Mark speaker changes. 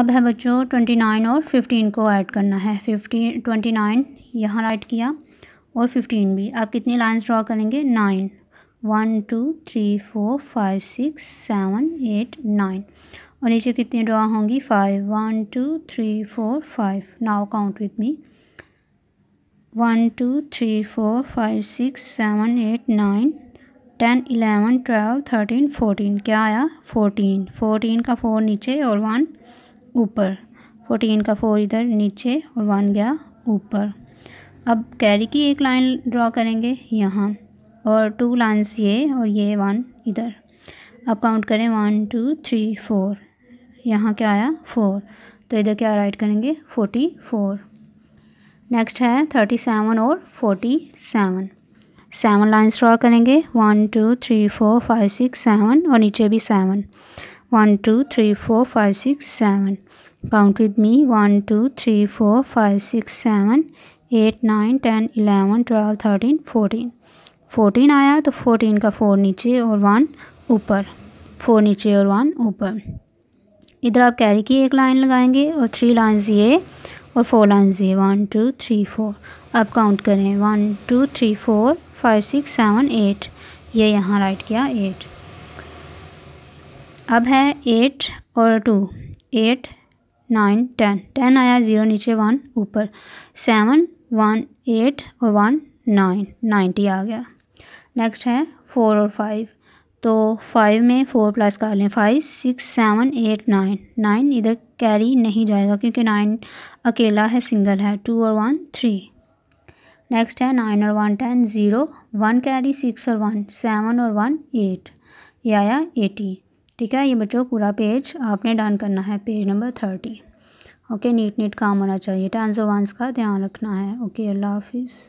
Speaker 1: अब है बच्चों ट्वेंटी नाइन और फिफ्टीन को ऐड करना है फिफ्टीन ट्वेंटी नाइन यहाँ ऐड किया और फिफ्टीन भी आप कितनी लाइन्स ड्रा करेंगे nine one two three four five six seven eight nine और नीचे कितनी ड्रा होंगी five one two three four five now count with me one two three four five six seven eight nine ten eleven twelve thirteen fourteen क्या आया fourteen fourteen का four नीचे और one ऊपर फोर्टीन का फोर इधर नीचे और वन गया ऊपर अब कैरी की एक लाइन ड्रा करेंगे यहाँ और टू लाइन्स ये और ये वन इधर अब काउंट करें वन टू थ्री फोर यहाँ क्या आया फोर तो इधर क्या राइट करेंगे फोर्टी फोर नेक्स्ट है थर्टी सेवन और forty seven seven lines draw करेंगे one two three four five six seven और नीचे भी seven one two three four five six seven count with me one two three four five six seven eight nine ten eleven twelve thirteen fourteen fourteen आया तो fourteen का four नीचे और one ऊपर four नीचे और वन ऊपर इधर आप कैरी की एक लाइन लगाएंगे और थ्री लाइंस ये और फोर लाइंस ये वन टू थ्री फोर आप काउंट करें one two three four five six seven eight ये यहाँ राइट किया एट अब है एट और two eight nine ten ten आया ज़ीरो नीचे वन ऊपर सेवन वन एट और वन नाइन नाइन्टी आ गया नेक्स्ट है फोर और फाइव तो फाइव में फोर प्लस कर लें five six seven eight nine nine इधर कैरी नहीं जाएगा क्योंकि नाइन अकेला है सिंगल है टू और वन थ्री नेक्स्ट है नाइन और one ten zero one carry six और वन सेवन और वन एट ये आया एटी ठीक है ये बच्चों पूरा पेज आपने डन करना है page number thirty okay neat neat काम होना चाहिए टेंस और वंस का ध्यान रखना है ओके अल्लाह हाफिज़